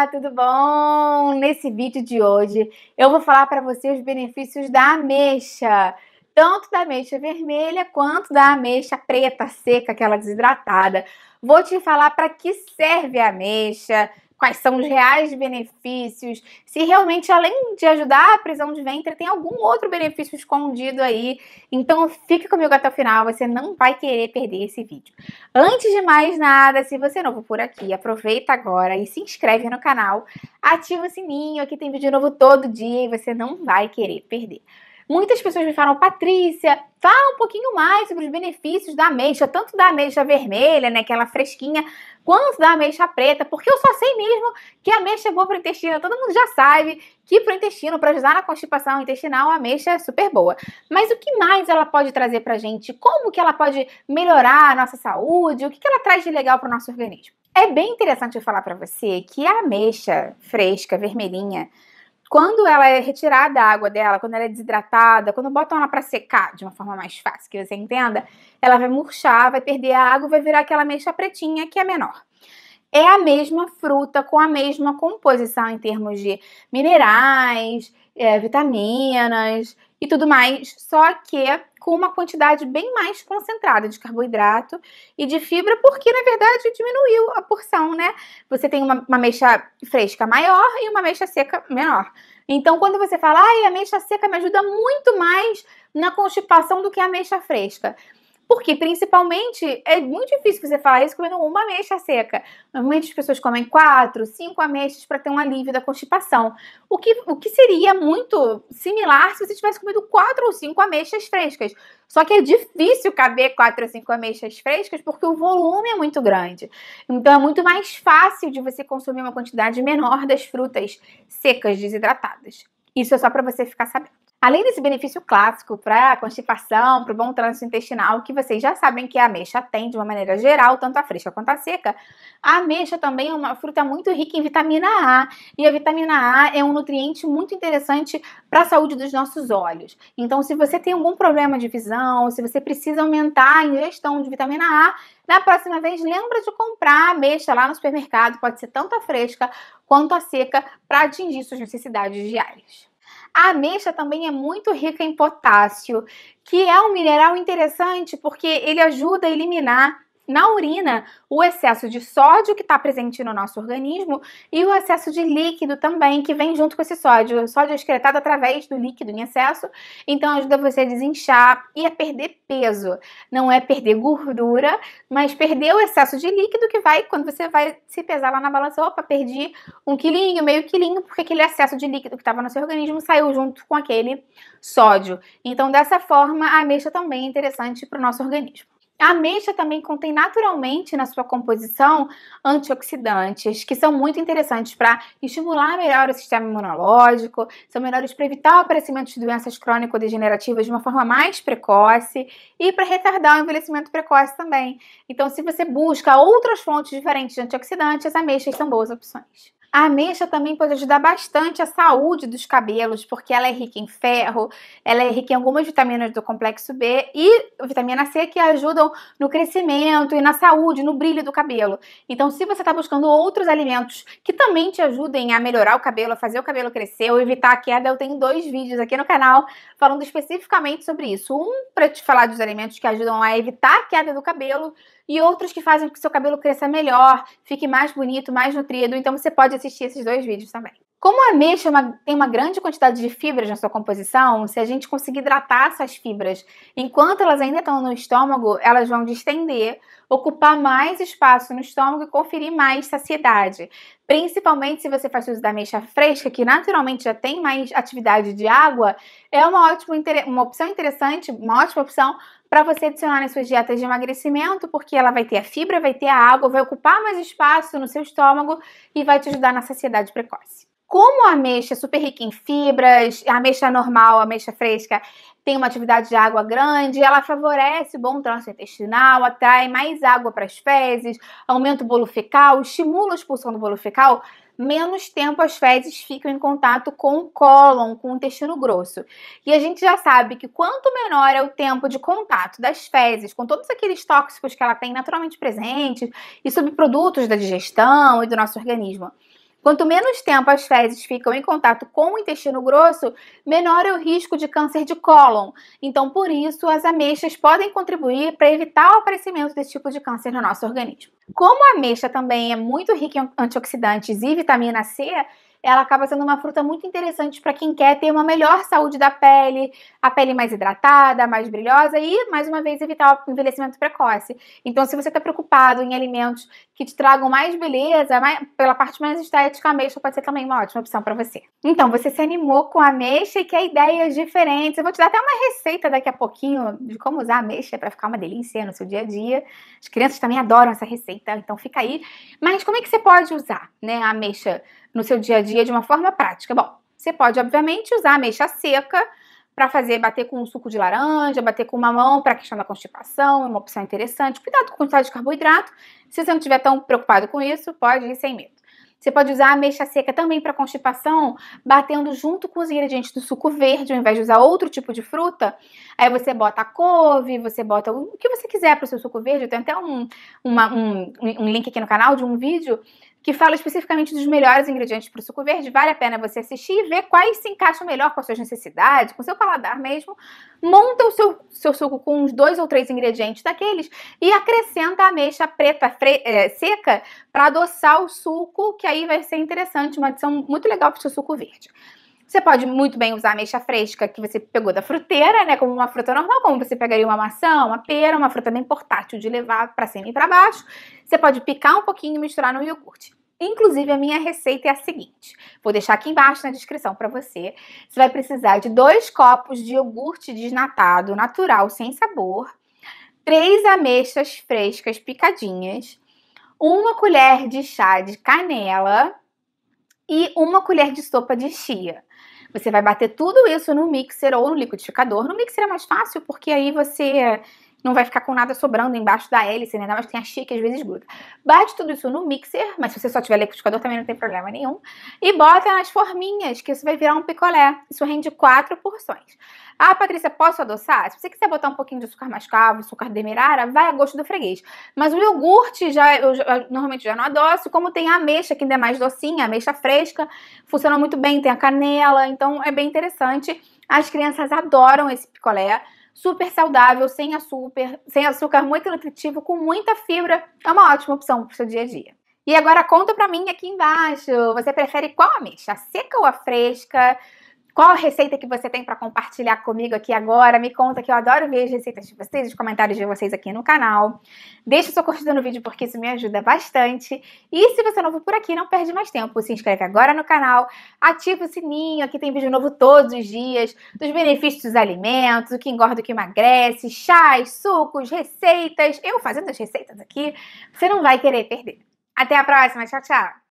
Olá, tudo bom? Nesse vídeo de hoje eu vou falar para você os benefícios da ameixa, tanto da ameixa vermelha quanto da ameixa preta, seca, aquela desidratada. Vou te falar para que serve a ameixa, quais são os reais benefícios, se realmente, além de ajudar a prisão de ventre, tem algum outro benefício escondido aí. Então fique comigo até o final, você não vai querer perder esse vídeo. Antes de mais nada, se você é novo por aqui, aproveita agora e se inscreve no canal, ativa o sininho, aqui tem vídeo novo todo dia e você não vai querer perder. Muitas pessoas me falam, Patrícia, fala um pouquinho mais sobre os benefícios da ameixa, tanto da ameixa vermelha, né, aquela é fresquinha, quanto da ameixa preta, porque eu só sei mesmo que a ameixa é boa para o intestino. Todo mundo já sabe que para o intestino, para ajudar na constipação intestinal, a ameixa é super boa. Mas o que mais ela pode trazer para a gente? Como que ela pode melhorar a nossa saúde? O que, que ela traz de legal para o nosso organismo? É bem interessante eu falar para você que a ameixa fresca, vermelhinha, quando ela é retirada a água dela, quando ela é desidratada, quando botam ela para secar de uma forma mais fácil que você entenda, ela vai murchar, vai perder a água, vai virar aquela mecha pretinha que é menor é a mesma fruta com a mesma composição em termos de minerais, é, vitaminas e tudo mais, só que com uma quantidade bem mais concentrada de carboidrato e de fibra, porque na verdade diminuiu a porção, né? Você tem uma, uma mecha fresca maior e uma mecha seca menor. Então, quando você fala, ai, a mecha seca me ajuda muito mais na constipação do que a mecha fresca. Porque, principalmente, é muito difícil você falar isso comendo uma ameixa seca. Normalmente as pessoas comem quatro, cinco ameixas para ter um alívio da constipação. O que, o que seria muito similar se você tivesse comido quatro ou cinco ameixas frescas. Só que é difícil caber quatro ou cinco ameixas frescas porque o volume é muito grande. Então é muito mais fácil de você consumir uma quantidade menor das frutas secas desidratadas. Isso é só para você ficar sabendo. Além desse benefício clássico para a constipação, para o bom trânsito intestinal, que vocês já sabem que a ameixa tem de uma maneira geral, tanto a fresca quanto a seca, a ameixa também é uma fruta muito rica em vitamina A. E a vitamina A é um nutriente muito interessante para a saúde dos nossos olhos. Então, se você tem algum problema de visão, se você precisa aumentar a ingestão de vitamina A, na próxima vez, lembra de comprar a ameixa lá no supermercado, pode ser tanto a fresca quanto a seca, para atingir suas necessidades diárias. A ameixa também é muito rica em potássio, que é um mineral interessante porque ele ajuda a eliminar na urina o excesso de sódio que está presente no nosso organismo e o excesso de líquido também que vem junto com esse sódio. O sódio é excretado através do líquido em excesso, então ajuda você a desinchar e a perder peso. Não é perder gordura, mas perder o excesso de líquido que vai, quando você vai se pesar lá na balança, opa, perdi um quilinho, meio quilinho, porque aquele excesso de líquido que estava no seu organismo saiu junto com aquele sódio. Então, dessa forma, a ameixa também é interessante para o nosso organismo. A ameixa também contém naturalmente na sua composição antioxidantes, que são muito interessantes para estimular melhor o sistema imunológico, são melhores para evitar o aparecimento de doenças crônico-degenerativas de uma forma mais precoce e para retardar o envelhecimento precoce também. Então, se você busca outras fontes diferentes de antioxidantes, as ameixas são boas opções. A ameixa também pode ajudar bastante a saúde dos cabelos, porque ela é rica em ferro, ela é rica em algumas vitaminas do complexo B e vitamina C que ajudam no crescimento e na saúde, no brilho do cabelo. Então, se você está buscando outros alimentos que também te ajudem a melhorar o cabelo, a fazer o cabelo crescer ou evitar a queda, eu tenho dois vídeos aqui no canal falando especificamente sobre isso. Um para te falar dos alimentos que ajudam a evitar a queda do cabelo e outros que fazem com que seu cabelo cresça melhor, fique mais bonito, mais nutrido. Então, você pode assistir esses dois vídeos também. Como a ameixa é uma, tem uma grande quantidade de fibras na sua composição, se a gente conseguir hidratar essas fibras enquanto elas ainda estão no estômago, elas vão distender, ocupar mais espaço no estômago e conferir mais saciedade. Principalmente se você faz uso da ameixa fresca, que naturalmente já tem mais atividade de água, é uma, ótima, uma opção interessante, uma ótima opção para você adicionar nas suas dietas de emagrecimento, porque ela vai ter a fibra, vai ter a água, vai ocupar mais espaço no seu estômago e vai te ajudar na saciedade precoce. Como a ameixa é super rica em fibras, a ameixa normal, a ameixa fresca, tem uma atividade de água grande, ela favorece o bom trânsito intestinal, atrai mais água para as fezes, aumenta o bolo fecal, estimula a expulsão do bolo fecal, menos tempo as fezes ficam em contato com o cólon, com o intestino grosso. E a gente já sabe que quanto menor é o tempo de contato das fezes com todos aqueles tóxicos que ela tem naturalmente presentes e subprodutos da digestão e do nosso organismo, Quanto menos tempo as fezes ficam em contato com o intestino grosso, menor é o risco de câncer de cólon. Então, por isso, as ameixas podem contribuir para evitar o aparecimento desse tipo de câncer no nosso organismo. Como a ameixa também é muito rica em antioxidantes e vitamina C, ela acaba sendo uma fruta muito interessante para quem quer ter uma melhor saúde da pele, a pele mais hidratada, mais brilhosa e, mais uma vez, evitar o envelhecimento precoce. Então, se você está preocupado em alimentos que te tragam mais beleza, mais, pela parte mais estética, a ameixa pode ser também uma ótima opção para você. Então, você se animou com a ameixa e quer ideias diferentes. Eu vou te dar até uma receita daqui a pouquinho de como usar a ameixa para ficar uma delícia no seu dia a dia. As crianças também adoram essa receita, então fica aí. Mas como é que você pode usar né, a ameixa no seu dia a dia de uma forma prática? Bom, você pode, obviamente, usar a ameixa seca para fazer, bater com um suco de laranja, bater com mamão para a questão da constipação, é uma opção interessante. Cuidado com a quantidade de carboidrato. Se você não estiver tão preocupado com isso, pode ir sem medo. Você pode usar a ameixa seca também para constipação, batendo junto com os ingredientes do suco verde, ao invés de usar outro tipo de fruta. Aí você bota a couve, você bota o que você quiser para o seu suco verde. tem até um, uma, um, um link aqui no canal de um vídeo que fala especificamente dos melhores ingredientes para o suco verde. Vale a pena você assistir e ver quais se encaixam melhor com as suas necessidades, com o seu paladar mesmo. Monta o seu, seu suco com uns dois ou três ingredientes daqueles e acrescenta a ameixa preta fre, é, seca para adoçar o suco, que aí vai ser interessante, uma adição muito legal para o seu suco verde. Você pode muito bem usar ameixa fresca que você pegou da fruteira, né? Como uma fruta normal, como você pegaria uma maçã, uma pera, uma fruta bem portátil de levar para cima e para baixo. Você pode picar um pouquinho e misturar no iogurte. Inclusive, a minha receita é a seguinte: vou deixar aqui embaixo na descrição para você. Você vai precisar de dois copos de iogurte desnatado, natural, sem sabor, três ameixas frescas picadinhas, uma colher de chá de canela e uma colher de sopa de chia. Você vai bater tudo isso no mixer ou no liquidificador. No mixer é mais fácil porque aí você não vai ficar com nada sobrando embaixo da hélice, né? Mas tem a chia que às vezes gruda. Bate tudo isso no mixer, mas se você só tiver liquidificador também não tem problema nenhum. E bota nas forminhas, que isso vai virar um picolé. Isso rende quatro porções. Ah, Patrícia, posso adoçar? Se você quiser botar um pouquinho de açúcar mascavo, açúcar demerara, vai a gosto do freguês. Mas o iogurte já, eu, eu normalmente já não adoço, como tem a ameixa, que ainda é mais docinha, ameixa fresca, funciona muito bem, tem a canela, então é bem interessante. As crianças adoram esse picolé super saudável, sem açúcar, sem açúcar, muito nutritivo, com muita fibra. É uma ótima opção para o seu dia a dia. E agora conta para mim aqui embaixo, você prefere qual ameixa? A seca ou a fresca? Qual a receita que você tem para compartilhar comigo aqui agora? Me conta que eu adoro ver as receitas de vocês, os comentários de vocês aqui no canal. Deixa seu curtida no vídeo porque isso me ajuda bastante. E se você é novo por aqui, não perde mais tempo. Se inscreve agora no canal, ativa o sininho. Aqui tem vídeo novo todos os dias dos benefícios dos alimentos, o que engorda, o que emagrece, chás, sucos, receitas. Eu fazendo as receitas aqui, você não vai querer perder. Até a próxima. Tchau, tchau.